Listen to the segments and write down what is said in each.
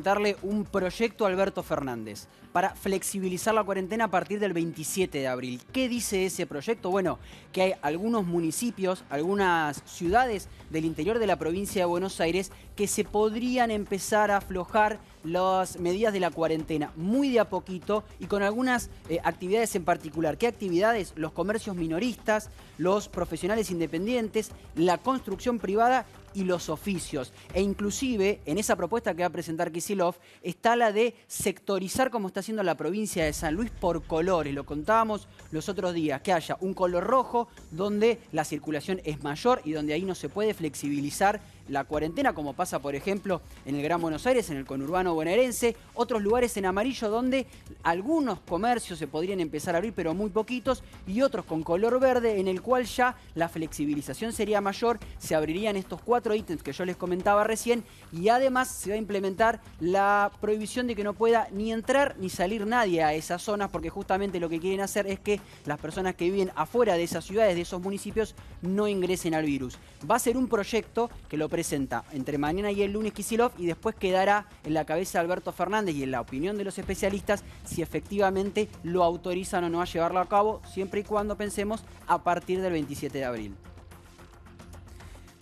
Darle un proyecto a Alberto Fernández para flexibilizar la cuarentena a partir del 27 de abril. ¿Qué dice ese proyecto? Bueno, que hay algunos municipios, algunas ciudades del interior de la provincia de Buenos Aires que se podrían empezar a aflojar las medidas de la cuarentena muy de a poquito y con algunas eh, actividades en particular. ¿Qué actividades? Los comercios minoristas, los profesionales independientes, la construcción privada y los oficios. E inclusive en esa propuesta que va a presentar Kisilov está la de sectorizar como está haciendo la provincia de San Luis por colores. Lo contábamos los otros días, que haya un color rojo donde la circulación es mayor y donde ahí no se puede flexibilizar la cuarentena, como pasa por ejemplo en el Gran Buenos Aires, en el conurbano bonaerense, otros lugares en amarillo donde algunos comercios se podrían empezar a abrir, pero muy poquitos, y otros con color verde, en el cual ya la flexibilización sería mayor, se abrirían estos cuatro ítems que yo les comentaba recién, y además se va a implementar la prohibición de que no pueda ni entrar ni salir nadie a esas zonas, porque justamente lo que quieren hacer es que las personas que viven afuera de esas ciudades, de esos municipios, no ingresen al virus. Va a ser un proyecto que lo presenta entre mañana y el lunes Kisilov y después quedará en la cabeza de Alberto Fernández y en la opinión de los especialistas si efectivamente lo autorizan o no a llevarlo a cabo, siempre y cuando pensemos a partir del 27 de abril.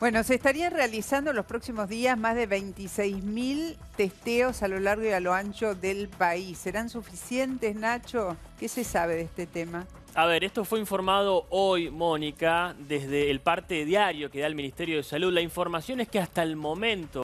Bueno, se estarían realizando en los próximos días más de 26.000 testeos a lo largo y a lo ancho del país. ¿Serán suficientes, Nacho? ¿Qué se sabe de este tema? A ver, esto fue informado hoy, Mónica, desde el parte diario que da el Ministerio de Salud. La información es que hasta el momento...